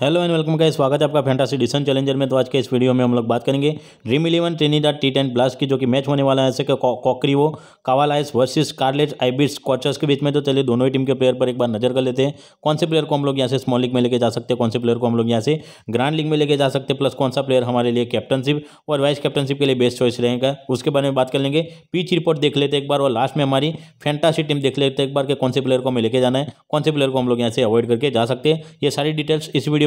hello and welcome का स्वागत है आपका फैंटासी डिसन चैलेंजर में तो आज के इस वीडियो में हम लोग बात करेंगे Dream Eleven Trinidad T ten plus की जो कि मैच होने वाला है ऐसे कॉक्रीवो कावालाइस वर्सेस कार्लेट आइबिस कॉचर्स के बीच में तो चलिए दोनों ही टीम के प्लेयर पर एक बार नजर कर लेते हैं कौन से प्लेयर को हम लोग यहाँ से स्मॉल लीग में लेके जा सकते हैं कौन से प्लेयर को हम लोग यहाँ से ग्रांड लीग में लेके जा सकते हैं प्लस कौन सा प्लेयर हमारे लिए कैप्टनशिप और वाइस कैप्टनशिप के लिए बेस्ट चॉइस रहेगा उसके बारे में बात कर लेंगे पीच रिपोर्ट देख लेते एक बार और लास्ट में हमारी फैंटासी टीम देख लेते एक बार कि कौन से प्लेयर को हमें लेके जाना है कौन से प्लेयर को हम लोग यहाँ से अवॉइड करके जा सकते हैं ये सारी डिटेल्स इस वीडियो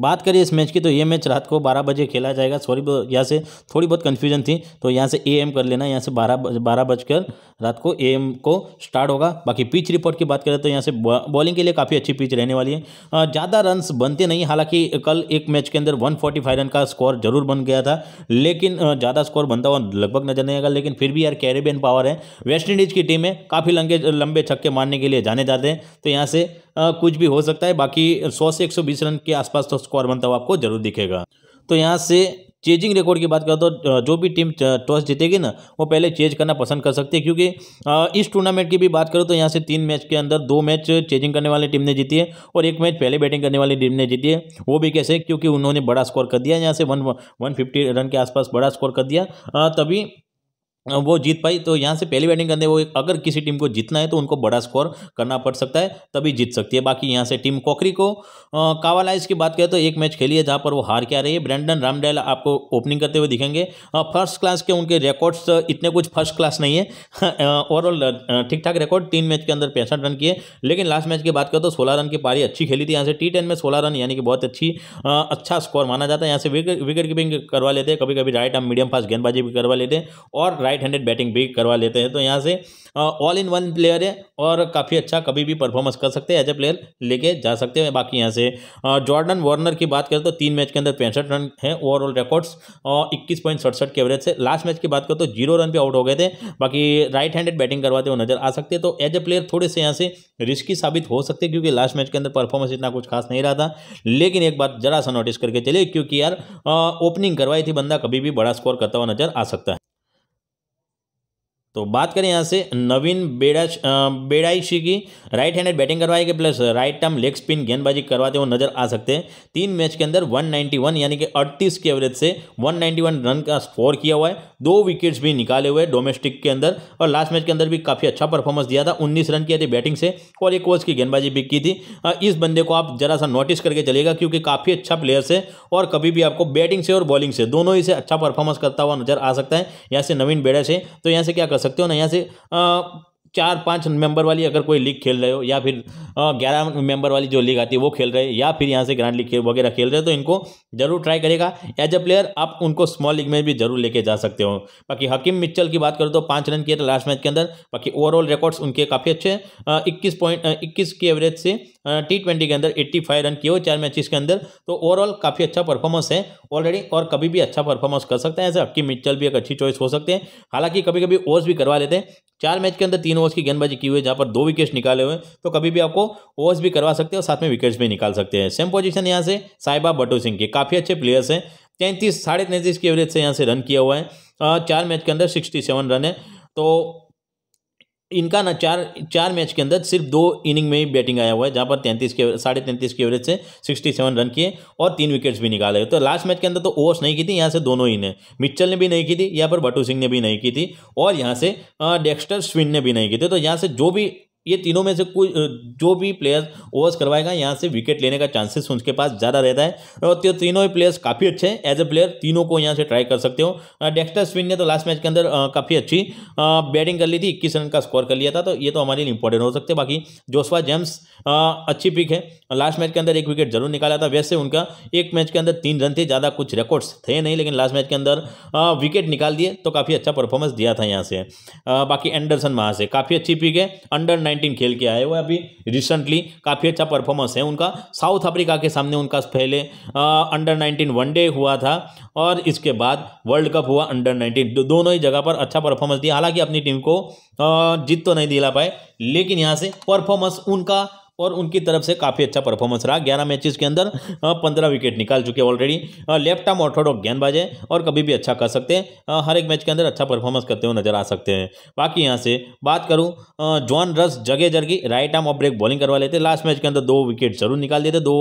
बात करें इस मैच की तो ये मैच रात को 12 बजे खेला जाएगा सॉरी यहाँ से थोड़ी बहुत कन्फ्यूजन थी तो यहाँ से ए एम कर लेना यहाँ से 12 बारह बजकर रात को ए एम को स्टार्ट होगा बाकी पिच रिपोर्ट की बात करें तो यहाँ से बॉलिंग के लिए काफ़ी अच्छी पिच रहने वाली है ज़्यादा रन बनते नहीं हालांकि कल एक मैच के अंदर वन रन का स्कोर जरूर बन गया था लेकिन ज़्यादा स्कोर बनता हुआ लगभग नजर नहीं आएगा लेकिन फिर भी यार कैरेबियन पावर है वेस्ट इंडीज़ की टीम है काफ़ी लंबे लंबे छक्के मारने के लिए जाने जाते हैं तो यहाँ से कुछ भी हो सकता है बाकी सौ से एक रन के आसपास तो स्कोर बनता हुआ आपको जरूर दिखेगा तो यहाँ से चेजिंग रिकॉर्ड की बात करें तो जो भी टीम टॉस जीतेगी ना वो पहले चेज करना पसंद कर सकती है क्योंकि इस टूर्नामेंट की भी बात करो तो यहाँ से तीन मैच के अंदर दो मैच चेजिंग करने वाली टीम ने जीती है और एक मैच पहले बैटिंग करने वाली टीम ने जीती है वो भी कैसे क्योंकि उन्होंने बड़ा स्कोर कर दिया यहाँ से वन वन फिफ्टी रन के आसपास बड़ा स्कोर कर दिया तभी वो जीत पाई तो यहाँ से पहली बैटिंग करने वो अगर किसी टीम को जीतना है तो उनको बड़ा स्कोर करना पड़ सकता है तभी जीत सकती है बाकी यहाँ से टीम कोकरी को कावालाइज की बात करें तो एक मैच खेली है जहाँ पर वो हार के आ रही है ब्रैंडन रामडेल आपको ओपनिंग करते हुए दिखेंगे फर्स्ट क्लास के उनके रिकॉर्ड्स इतने कुछ फर्स्ट क्लास नहीं है ओवरऑल ठीक ठाक रिकॉर्ड तीन मैच के अंदर पैंसठ रन किए लेकिन लास्ट मैच की बात करें तो सोलह रन की पारी अच्छी खेली थी यहाँ से टी टेन में सोलह रन यानी कि बहुत अच्छी अच्छा स्कोर माना जाता है यहाँ से विकेट कीपिंग करवा लेते हैं कभी कभी राइट आर्म मीडियम फास्ट गेंदबाजी भी करवा लेते हैं और राइट हैंडेड बैटिंग भी करवा लेते हैं तो यहाँ से ऑल इन वन प्लेयर है और काफ़ी अच्छा कभी भी परफॉर्मेंस कर सकते हैं एज ए प्लेयर लेके जा सकते हैं बाकी यहाँ से जॉर्डन वार्नर की बात करें तो तीन मैच के अंदर पैंसठ रन है ओवरऑल रिकॉर्ड्स और इक्कीस पॉइंट सड़सठ के एवरेज से लास्ट मैच की बात करें तो जीरो रन पे आउट हो गए थे बाकी राइट हैंडेड बैटिंग करवाते हुए नजर आ सकते हैं तो एज ए प्लेयर थोड़े से यहाँ से रिस्की साबित हो सकते क्योंकि लास्ट मैच के अंदर परफॉर्मेंस इतना कुछ खास नहीं रहा था लेकिन एक बात जरा सा नोटिस करके चलिए क्योंकि यार ओपनिंग करवाई थी बंदा कभी भी बड़ा स्कोर करता हुआ नजर आ सकता है तो बात करें यहाँ से नवीन बेड़ा बेड़ाइशी की राइट हैंडेड बैटिंग करवाएगी plus right arm leg spin गेंदबाजी करवाते हुए नजर आ सकते हैं तीन मैच के अंदर 191 यानी कि 38 के एवरेज से 191 रन का स्कोर किया हुआ है दो विकेट्स भी निकाले हुए डोमेस्टिक के अंदर और लास्ट मैच के अंदर भी काफ़ी अच्छा परफॉर्मेंस दिया था उन्नीस रन किया थे बैटिंग से और एक ओवर्स की गेंदबाजी भी की थी इस बंदे को आप जरा सा नोटिस करके चलेगा क्योंकि काफ़ी अच्छा प्लेयर्स है और कभी भी आपको बैटिंग से और बॉलिंग से दोनों ही से अच्छा परफॉर्मेंस करता हुआ नजर आ सकता है यहाँ से नवीन बेड़ा से तो यहाँ से क्या कर सकते हो ना यहाँ से चार पाँच मेंबर वाली अगर कोई लीग खेल रहे हो या फिर ग्यारह मेंबर वाली जो लीग आती है वो खेल रहे हैं या फिर यहाँ से ग्रैंड लीग वगैरह खेल रहे हो तो इनको जरूर ट्राई करेगा एज अ प्लेयर आप उनको स्मॉल लीग में भी जरूर लेके जा सकते हो बाकी हकीम मिच्चल की बात करें तो पाँच रन किए थे लास्ट मैच के अंदर बाकी ओवरऑल रिकॉर्ड्स उनके काफ़ी अच्छे इक्कीस पॉइंट इक्कीस की एवरेज से टी ट्वेंटी के अंदर एट्टी फाइव रन किए हो चार मैचेस के अंदर तो ओवरऑल काफ़ी अच्छा परफॉर्मेंस है ऑलरेडी और कभी भी अच्छा परफॉर्मेंस कर सकते हैं ऐसे हकीम मिच्चल भी एक अच्छी चॉइस हो सकते हैं हालांकि कभी कभी ओवर्स भी करवा लेते हैं चार मैच के अंदर तीन ओवर्स की गेंदबाजी की हुई है जहाँ पर दो विकेट्स निकाले हुए तो कभी भी आपको ओवर्स भी करवा सकते हैं और साथ में विकेट्स भी निकाल सकते हैं सेम पोजीशन यहाँ से साहिबा बटो सिंह के काफ़ी अच्छे प्लेयर्स हैं तैंतीस साढ़े तैंतीस की एवरेज से यहाँ से रन किया हुआ है चार मैच के अंदर सिक्सटी सेवन रन है तो इनका ना चार चार मैच के अंदर सिर्फ दो इनिंग में ही बैटिंग आया हुआ है जहाँ पर तैंतीस के साढ़े तैंतीस के एवरेज से सिक्सटी सेवन रन किए और तीन विकेट्स भी निकाले तो लास्ट मैच के अंदर तो ओवर्स नहीं की थी यहाँ से दोनों ही ने मिच्चल ने भी नहीं की थी यहाँ पर बटू सिंह ने भी नहीं की थी और यहाँ से डेक्स्टर स्विन ने भी नहीं की थी तो यहाँ से जो भी ये तीनों में से कोई जो भी प्लेयर्स ओवर्स करवाएगा यहाँ से विकेट लेने का चांसेस उनके पास ज़्यादा रहता है और तो तीनों ही प्लेयर्स काफ़ी अच्छे हैं एज ए प्लेयर तीनों को यहाँ से ट्राई कर सकते हो डेक्स्टर स्विन ने तो लास्ट मैच के अंदर काफ़ी अच्छी बैटिंग कर ली थी इक्कीस रन का स्कोर कर लिया था तो ये तो हमारे लिए इंपॉर्टेंट हो सकते बाकी जोसवा जेम्स अच्छी पिक है लास्ट मैच के अंदर एक विकेट जरूर निकाला था वैसे उनका एक मैच के अंदर तीन रन थे ज़्यादा कुछ रिकॉर्ड्स थे नहीं लेकिन लास्ट मैच के अंदर विकेट निकाल दिए तो काफ़ी अच्छा परफॉर्मेंस दिया था यहाँ से बाकी एंडरसन वहाँ से काफ़ी अच्छी पिक है अंडर नाइन्टीन खेल के आए हुए अभी रिसेंटली काफ़ी अच्छा परफॉर्मेंस है उनका साउथ अफ्रीका के सामने उनका पहले अंडर नाइनटीन वनडे हुआ था और इसके बाद वर्ल्ड कप हुआ अंडर नाइनटीन दो, दोनों ही जगह पर अच्छा परफॉर्मेंस दिया हालांकि अपनी टीम को जीत तो नहीं दिला पाए लेकिन यहाँ से परफॉर्मेंस उनका और उनकी तरफ से काफ़ी अच्छा परफॉर्मेंस रहा ग्यारह मैचेस के अंदर पंद्रह विकेट निकाल चुके हैं ऑलरेडी लेफ्ट आर्म ऑर्थोडॉक गेंदबाज है और कभी भी अच्छा कर सकते हैं हर एक मैच के अंदर अच्छा परफॉर्मेंस करते हुए नजर आ सकते हैं बाकी यहाँ से बात करूँ जॉन रस जगह जगह right arm off break bowling करवा लेते लास्ट मैच के अंदर दो विकेट जरूर निकाल देते दो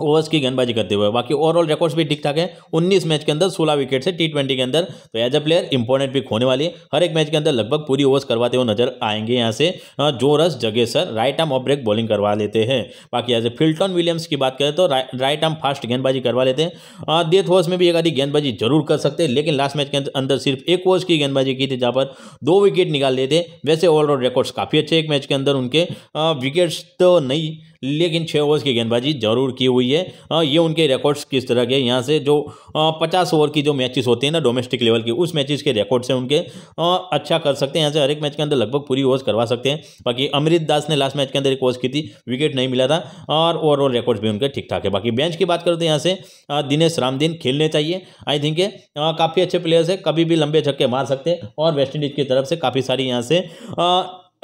ओवर्स की गेंदबाजी करते हुए बाकी ओवरऑल रिकॉर्ड्स भी ठीक ठाक है 19 मैच के अंदर 16 विकेट से टी ट्वेंटी के अंदर तो एज अ प्लेयर इंपॉर्टेंट भी होने वाली है हर एक मैच के अंदर लगभग पूरी ओवर्स करवाते हुए नजर आएंगे यहाँ से जो रस जगह सर right arm off break bowling करवा लेते हैं बाकी एज ए फिल्टन विलियम्स की बात करें तो रा, राइट आर्म फास्ट गेंदबाजी करवा लेते हैं डेथ ओवर्स में भी एक आधी गेंदबाजी जरूर कर सकते हैं लेकिन लास्ट मैच के अंदर सिर्फ एक ओवर्स की गेंदबाजी की थी जहाँ पर दो विकेट निकाल लेते वैसे ओवरऑल रिकॉर्ड्स काफ़ी अच्छे एक मैच के अंदर उनके विकेट्स तो नहीं लेकिन छः ओवर्स की गेंदबाजी जरूर की हुई हुई है ये उनके रिकॉर्ड्स किस तरह के यहाँ से जो पचास ओवर की जो मैचेस होते हैं ना डोमेस्टिक लेवल की उस मैचेस के रिकॉर्ड से उनके अच्छा कर सकते हैं यहाँ से हर एक मैच के अंदर लगभग पूरी ओवर्स करवा सकते हैं बाकी अमृत दास ने लास्ट मैच के अंदर एक ओवर्स की थी विकेट नहीं मिला था और ओवरऑल रिकॉर्ड्स भी उनके ठीक ठाक है बाकी बेंच की बात करते हैं तो यहाँ से दिनेश रामदीन खेलने चाहिए आई थिंक काफ़ी अच्छे प्लेयर्स है कभी भी लंबे छक्के मार सकते हैं और वेस्ट इंडीज़ की तरफ से काफ़ी सारी यहाँ से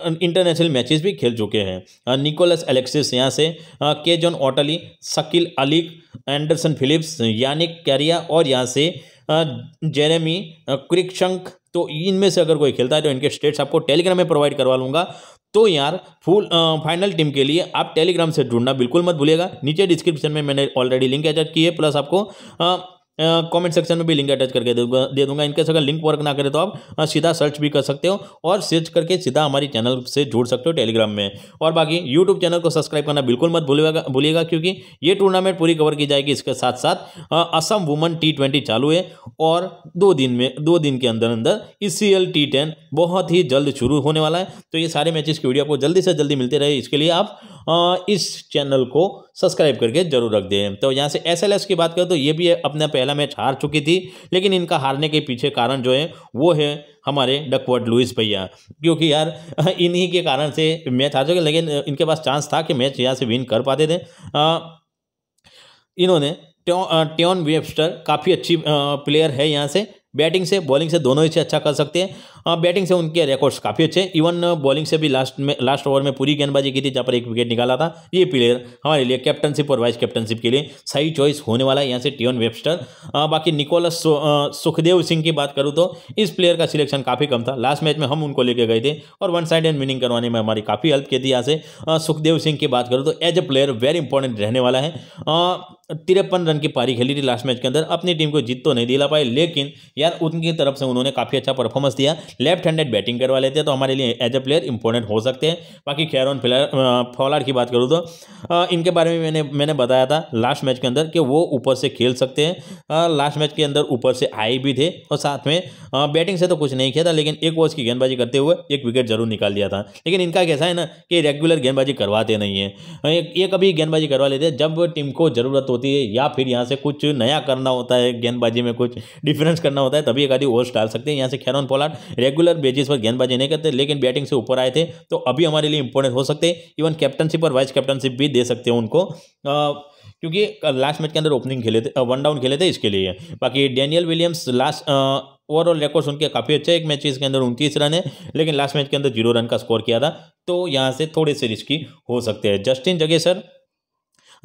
इंटरनेशनल मैचेस भी खेल चुके हैं निकोलस एलेक्सिस यहाँ से के John Ottley Shakeel Ali Anderson Phillips Yannic Cariah और यहाँ से जेरेमी क्रिकशंक तो इनमें से अगर कोई खेलता है तो इनके स्टेट्स आपको टेलीग्राम में प्रोवाइड करवा लूँगा तो यार फुल फाइनल टीम के लिए आप टेलीग्राम से जुड़ना बिल्कुल मत भूलिएगा नीचे डिस्क्रिप्शन में मैंने ऑलरेडी लिंक अटैच की है प्लस आपको आ, कमेंट सेक्शन में भी लिंक अटैच करके दे दूंगा इनके अगर लिंक वर्क ना करे तो आप सीधा सर्च भी कर सकते हो और सर्च करके सीधा हमारी चैनल से जुड़ सकते हो टेलीग्राम में और बाकी यूट्यूब चैनल को सब्सक्राइब करना बिल्कुल मत भूलिएगा भूलिएगा क्योंकि ये टूर्नामेंट पूरी कवर की जाएगी इसके साथ साथ असम वुमन टी चालू है और दो दिन में दो दिन के अंदर अंदर ई सी एल टी बहुत ही जल्द शुरू होने वाला है तो ये सारे मैचेस की वीडियो आपको जल्दी से जल्दी मिलते रहे इसके लिए आप हाँ, इस चैनल को सब्सक्राइब करके जरूर रख दें तो यहाँ से एसएलएस की बात करें तो ये भी अपना पहला मैच हार चुकी थी लेकिन इनका हारने के पीछे कारण जो है वो है हमारे डकवर्ड लुइस भैया क्योंकि यार इन्हीं के कारण से मैच हार चुके लेकिन इनके पास चांस था कि मैच यहाँ से विन कर पाते थे इन्होंने ट्योन वेबस्टर काफ़ी अच्छी प्लेयर है यहाँ से बैटिंग से बॉलिंग से दोनों ही से अच्छा कर सकते हैं बैटिंग हाँ, से उनके रिकॉर्ड्स काफ़ी अच्छे इवन बॉलिंग uh, से भी लास्ट में लास्ट ओवर में पूरी गेंदबाजी की थी जहाँ पर एक विकेट निकाला था ये प्लेयर हमारे लिए कैप्टनशिप और वाइस कैप्टनशिप के लिए सही चॉइस होने वाला है यहाँ से टीवन वेबस्टर बाकी निकोलस सुखदेव सिंह की बात करूँ तो इस प्लेयर का सिलेक्शन काफ़ी कम था लास्ट मैच में हम उनको लेके गए थे और वन साइड एंड विनिंग करवाने में हमारी काफ़ी हेल्प की थी यहाँ से सुखदेव सिंह की बात करूँ तो as a player very important रहने वाला है तिरपन रन की पारी खेली थी लास्ट मैच के अंदर अपनी टीम को जीत तो नहीं दिला पाए लेकिन यार उनकी तरफ से उन्होंने काफ़ी अच्छा परफॉर्मेंस दिया लेफ्ट हैंडेड बैटिंग करवा लेते हैं तो हमारे लिए एज ए प्लेयर इंपॉर्टेंट हो सकते हैं बाकी खैर ऑन फॉलर की बात करूँ तो इनके बारे में मैंने मैंने बताया था लास्ट मैच के अंदर कि वो ऊपर से खेल सकते हैं लास्ट मैच के अंदर ऊपर से आए भी थे और साथ में बैटिंग से तो कुछ नहीं किया था लेकिन एक ओवर की गेंदबाजी करते हुए एक विकेट जरूर निकाल दिया था लेकिन इनका कैसा है ना कि रेगुलर गेंदबाजी करवाते नहीं है ये कभी गेंदबाजी करवा लेते हैं जब टीम को ज़रूरत होती है या फिर यहाँ से कुछ नया करना होता है गेंदबाजी में कुछ डिफरेंस करना होता है तभी एक आधी ओवर्स डाल सकते हैं यहाँ से खैरन पोलाट रेगुलर बेसिस पर गेंदबाजी नहीं करते लेकिन बैटिंग से ऊपर आए थे तो अभी हमारे लिए इंपॉर्टेंट हो सकते इवन कैप्टनशिप और वाइस कैप्टनशिप भी दे सकते हैं उनको आ, क्योंकि लास्ट मैच के अंदर ओपनिंग खेले थे वन डाउन खेले थे इसके लिए बाकी Daniel Williams last overall records उनके काफ़ी अच्छे एक मैच के अंदर उनतीस रन है लेकिन लास्ट मैच के अंदर जीरो रन का स्कोर किया था तो यहाँ से थोड़े से रिस्की हो सकते हैं जस्टिन जगेसर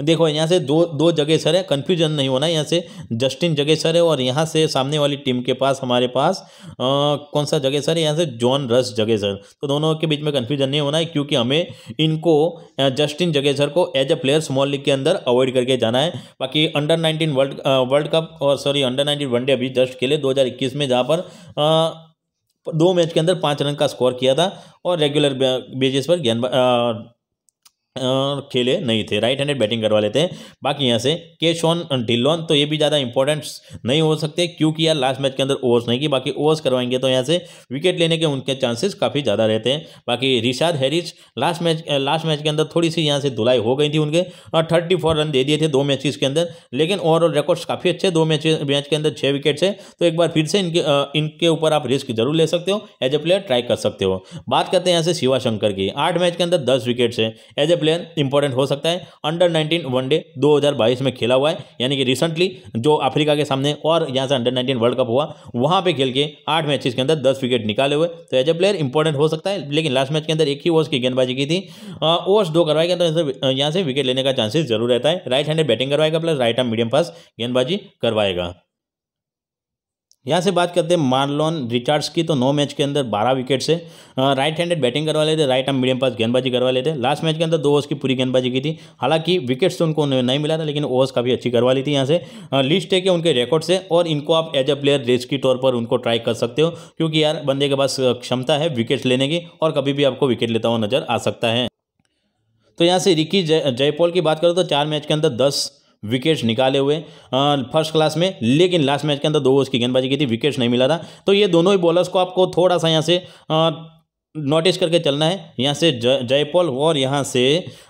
देखो यहाँ से दो दो जगह सर है कन्फ्यूजन नहीं होना यहाँ से जस्टिन जगह सर है और यहाँ से सामने वाली टीम के पास हमारे पास आ, कौन सा जगह सर है यहाँ से जॉन रस जगह सर तो दोनों के बीच में कन्फ्यूजन नहीं होना है क्योंकि हमें इनको जस्टिन जगह सर को as a player small league के अंदर अवॉइड करके जाना है बाकी under nineteen world world cup और सॉरी अंडर नाइनटीन वनडे अभी जस्ट खेले दो में जहाँ पर आ, दो मैच के अंदर पाँच रन का स्कोर किया था और रेगुलर बेसिस पर गेंद खेले नहीं थे राइट हैंडेड बैटिंग करवा लेते हैं बाकी यहाँ से के शॉन ढिल्लोन तो ये भी ज़्यादा इंपॉर्टेंट नहीं हो सकते क्योंकि यार लास्ट मैच के अंदर ओवर्स नहीं की बाकी ओवर्स करवाएंगे तो यहाँ से विकेट लेने के उनके चांसेस काफ़ी ज़्यादा रहते हैं बाकी Rishad Harris last match last match के अंदर थोड़ी सी यहाँ से धुलाई हो गई थी उनके और थर्टी फोर रन दे दिए थे दो मैचेस के अंदर लेकिन ओवरऑल रिकॉर्ड्स काफ़ी अच्छे दो मैच मैच के अंदर छः विकेट है तो एक बार फिर से इनके इनके ऊपर आप रिस्क जरूर ले सकते हो एज ए प्लेयर ट्राई कर सकते हो बात करते हैं यहाँ से शिवा शंकर की आठ मैच के अंदर दस विकेट्स है एज ए प्लेयर इंपॉर्टेंट हो सकता है अंडर 19 वनडे 2022 में खेला हुआ है यानी कि रिसेंटली जो अफ्रीका के सामने और यहाँ से अंडर नाइनटीन वर्ल्ड कप हुआ वहाँ पर खेल के आठ मैचेस के अंदर दस विकेट निकाले हुए तो एज ए प्लेयर इंपॉर्टेंट हो सकता है लेकिन लास्ट मैच के अंदर एक ही ओवर्स की गेंदबाजी की थी ओवर्स दो करवाई के अंदर यहाँ से विकेट लेने का चांसेस जरूर रहता है राइट हैंडेड बैटिंग करवाएगा plus right hand medium fast गेंदबाजी करवाएगा यहाँ से बात करते हैं मार्लोन रिचार्ड्स की तो नौ मैच के अंदर बारह विकेट से राइट हैंडेड बैटिंग करवा लेते राइट आर्म मीडियम पास गेंदबाजी करवा लेते लास्ट मैच के अंदर दो ओवर्स की पूरी गेंदबाजी की थी हालांकि विकेट्स तो उनको नहीं मिला था लेकिन ओवर्स काफ़ी अच्छी करवा ली थी यहाँ से लिस्ट है कि उनके रिकॉर्ड से और इनको आप एज अ प्लेयर रेस के तौर पर उनको ट्राई कर सकते हो क्योंकि यार बंदे के पास क्षमता है विकेट्स लेने की और कभी भी आपको विकेट लेता हुआ नजर आ सकता है तो यहाँ से रिकी जयपॉल की बात करो तो चार मैच के अंदर दस विकेट्स निकाले हुए फर्स्ट क्लास में लेकिन लास्ट मैच के अंदर दो ओवर्स की गेंदबाजी की थी विकेट्स नहीं मिला था तो ये दोनों ही बॉलर्स को आपको थोड़ा सा यहाँ से नोटिस करके चलना है यहाँ से जयपॉल और यहाँ से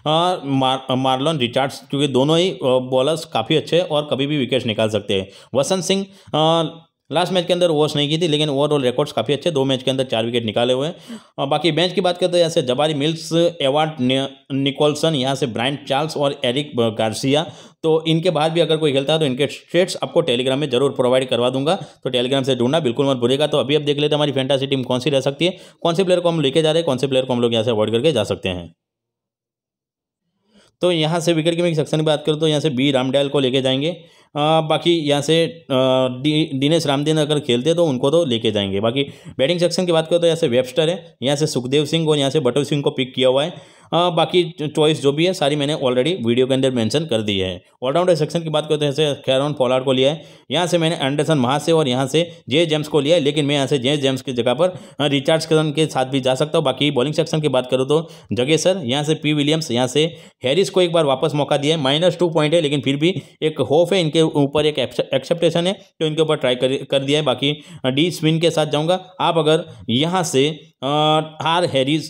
मार, मार्लॉन रिचार्ड्स क्योंकि दोनों ही बॉलर्स काफ़ी अच्छे हैं और कभी भी विकेट्स निकाल सकते हैं वसंत सिंह लास्ट मैच के अंदर वॉश नहीं की थी लेकिन ओवरऑल रिकॉर्ड्स काफ़ी अच्छे दो मैच के अंदर चार विकेट निकाले हुए हैं बाकी बेंच की बात करते हैं तो यहाँ से जबारी मिल्स एवार्ड निकोलसन यहाँ से ब्रांड चार्ल्स और एरिक गार्सिया तो इनके बाद भी अगर कोई खेलता है तो इनके स्टेट्स आपको टेलीग्राम में जरूर प्रोवाइड करवा दूंगा तो टेलीग्राम से ढूंढना बिल्कुल मत भूलेगा तो अभी आप देख लेते हमारी फैंटासी टीम कौन सी रह सकती है कौन से प्लेयर को हम लेके जा रहे हैं कौन से प्लेयर को हम लोग यहाँ से अवॉइड करके जा सकते हैं तो यहाँ से विकेट कीपिंग सेक्शन की बात करूँ तो यहाँ से बी रामडयाल को लेके जाएंगे आ, बाकी यहाँ से डी दिनेश रामदीन अगर खेलते तो उनको तो लेके जाएंगे बाकी बैटिंग सेक्शन की बात करें तो यहाँ से वेबस्टर है यहाँ से सुखदेव सिंह और यहाँ से बटर सिंह को पिक किया हुआ है आ, हाँ, बाकी चॉइस जो भी है सारी मैंने ऑलरेडी वीडियो के अंदर मैंशन कर दी है ऑलराउंडर सेक्शन की बात करते हैं जैसे खैरॉन फॉलाड को लिया है यहाँ से मैंने एंडरसन वहाँ से और यहाँ से जे जेम्स को लिया है लेकिन मैं यहाँ से जे जेम्स की जगह पर रिचार्ज हाँ, करन के साथ भी जा सकता हूँ बाकी बॉलिंग सेक्शन की बात करूँ तो जगह सर यहाँ से पी विलियम्स यहाँ से हैरिस को एक बार वापस मौका दिया है माइनस टू पॉइंट है लेकिन फिर भी एक होप है इनके ऊपर एक एक्सेप्टेशन है तो इनके ऊपर ट्राई कर, दिया है बाकी डी हाँ, स्विन के साथ जाऊँगा आप अगर यहाँ से हार हैरिस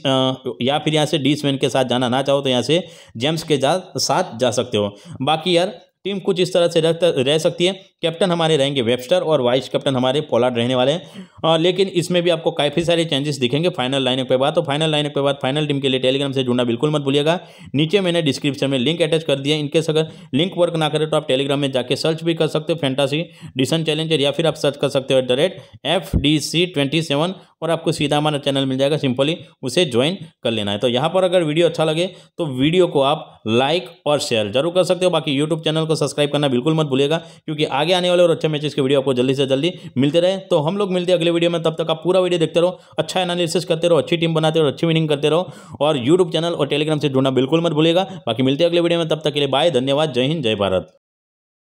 या फिर यहाँ से डी स्विन के साथ जाना ना चाहो तो यहाँ से जेम्स के जा, साथ जा सकते हो बाकी यार टीम कुछ इस तरह से रह, रह सकती है कैप्टन हमारे रहेंगे वेबस्टर और वाइस कैप्टन हमारे पोलार्ड रहने वाले हैं लेकिन इसमें भी आपको काफ़ी सारे चेंजेस दिखेंगे फाइनल लाइनअप के बाद तो फाइनल लाइनअप के बाद फाइनल टीम के लिए टेलीग्राम से जुड़ना बिल्कुल मत भूलिएगा नीचे मैंने डिस्क्रिप्शन में लिंक अटैच कर दिया इनकेस अगर लिंक वर्क ना करें तो आप टेलीग्राम में जाकर सर्च भी कर सकते हो फैंटासी डिसन चैलेंजर या फिर आप सर्च कर सकते हो at the rate F D C twenty seven और आपको सीधा हमारा चैनल मिल जाएगा सिंपली उसे ज्वाइन कर लेना है तो यहाँ पर अगर वीडियो अच्छा लगे तो वीडियो को आप लाइक और शेयर जरूर कर सकते हो बाकी यूट्यूब चैनल को सब्सक्राइब करना बिल्कुल मत भूलिएगा क्योंकि आगे आने वाले और अच्छे मैचेस के वीडियो आपको जल्दी से जल्दी मिलते रहे तो हम लोग मिलते हैं अगले वीडियो में तब तक आप पूरा वीडियो देखते रहो अच्छा एनालिसिस करते रहो अच्छी टीम बनाते रहो अच्छी विनिंग करते रहो और यूट्यूब चैनल और टेलीग्राम से जुड़ना बिल्कुल मत भूलिएगा बाकी मिलते हैं अगले वीडियो में तब तक के लिए बाय धन्यवाद जय हिंद जय भारत